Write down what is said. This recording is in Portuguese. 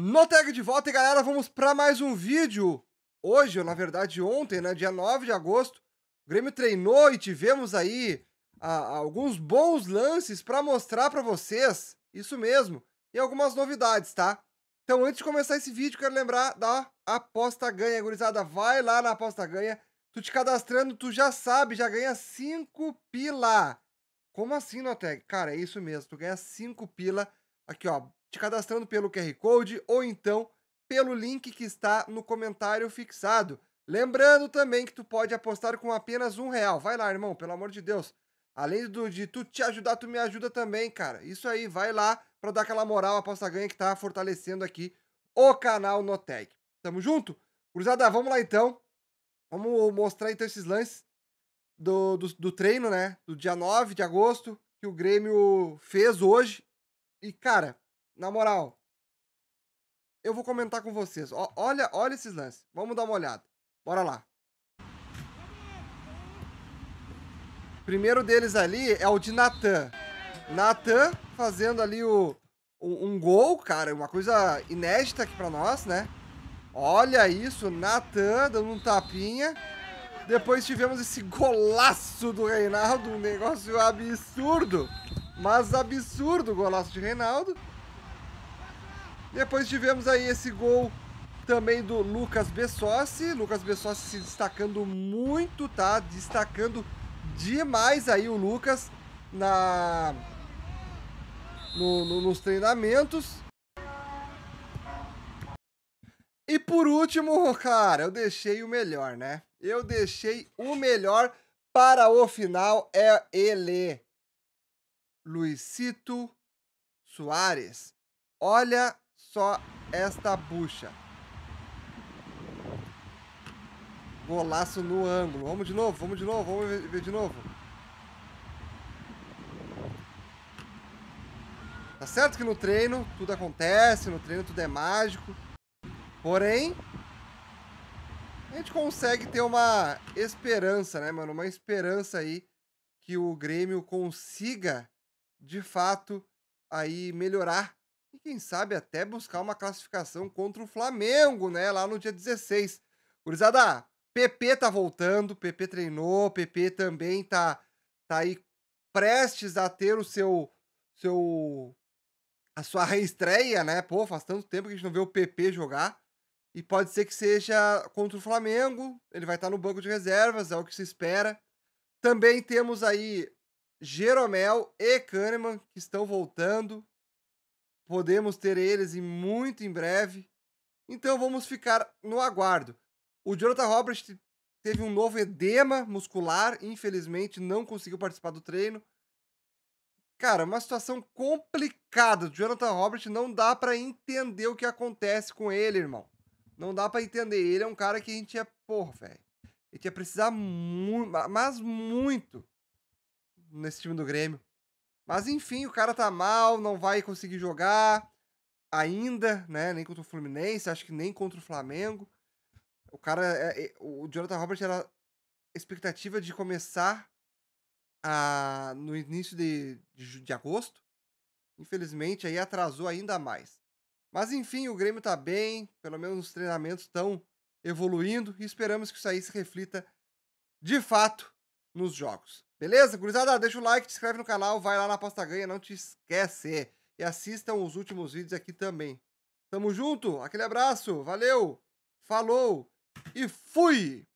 No tag de volta, e galera, vamos para mais um vídeo. Hoje, ou na verdade ontem, né, dia 9 de agosto, o Grêmio treinou e tivemos aí a, a, alguns bons lances para mostrar para vocês. Isso mesmo. E algumas novidades, tá? Então, antes de começar esse vídeo, quero lembrar da aposta ganha, gurizada. Vai lá na aposta ganha. Tu te cadastrando, tu já sabe, já ganha 5 pila. Como assim, Noteg? Cara, é isso mesmo. Tu ganha 5 pila. Aqui, ó te cadastrando pelo QR Code ou então pelo link que está no comentário fixado. Lembrando também que tu pode apostar com apenas um real. Vai lá, irmão, pelo amor de Deus. Além do, de tu te ajudar, tu me ajuda também, cara. Isso aí, vai lá para dar aquela moral aposta ganha que está fortalecendo aqui o canal Notec. Tamo junto? Cruzada, vamos lá então. Vamos mostrar então esses lances do, do, do treino, né? Do dia 9 de agosto que o Grêmio fez hoje. E, cara, na moral, eu vou comentar com vocês. O, olha, olha esses lances. Vamos dar uma olhada. Bora lá. Primeiro deles ali é o de Natan. Natan fazendo ali o, um, um gol, cara, uma coisa inédita aqui para nós, né? Olha isso, Natan dando um tapinha. Depois tivemos esse golaço do Reinaldo, um negócio absurdo. Mas absurdo o golaço de Reinaldo. Depois tivemos aí esse gol também do Lucas Bessossi. Lucas Bessossi se destacando muito, tá? Destacando demais aí o Lucas na no, no, nos treinamentos. E por último, cara, eu deixei o melhor, né? Eu deixei o melhor para o final é ele, Luisito Soares. Olha só esta bucha. Golaço no ângulo. Vamos de novo, vamos de novo, vamos ver de novo. Tá certo que no treino tudo acontece, no treino tudo é mágico. Porém, a gente consegue ter uma esperança, né, mano? Uma esperança aí que o Grêmio consiga, de fato, aí melhorar e quem sabe até buscar uma classificação contra o Flamengo, né? Lá no dia 16. Gurizada, PP tá voltando, PP treinou, PP também tá, tá aí prestes a ter o seu, seu a sua reestreia, né? Pô, faz tanto tempo que a gente não vê o PP jogar. E pode ser que seja contra o Flamengo, ele vai estar tá no banco de reservas, é o que se espera. Também temos aí Jeromel e Kahneman que estão voltando. Podemos ter eles e muito em breve. Então vamos ficar no aguardo. O Jonathan Roberts teve um novo edema muscular, infelizmente não conseguiu participar do treino. Cara, uma situação complicada. O Jonathan Roberts não dá para entender o que acontece com ele, irmão. Não dá para entender. Ele é um cara que a gente ia, é, porra, velho. A gente ia precisar muito, mas muito nesse time do Grêmio. Mas enfim, o cara tá mal, não vai conseguir jogar ainda, né? Nem contra o Fluminense, acho que nem contra o Flamengo. O cara, é, é, o Jonathan Robert era expectativa de começar a, no início de, de, de agosto. Infelizmente, aí atrasou ainda mais. Mas enfim, o Grêmio tá bem, pelo menos os treinamentos estão evoluindo e esperamos que isso aí se reflita de fato nos jogos. Beleza? Gurizada, deixa o like, te inscreve no canal, vai lá na Aposta Ganha, não te esquece. E assistam os últimos vídeos aqui também. Tamo junto, aquele abraço, valeu, falou e fui!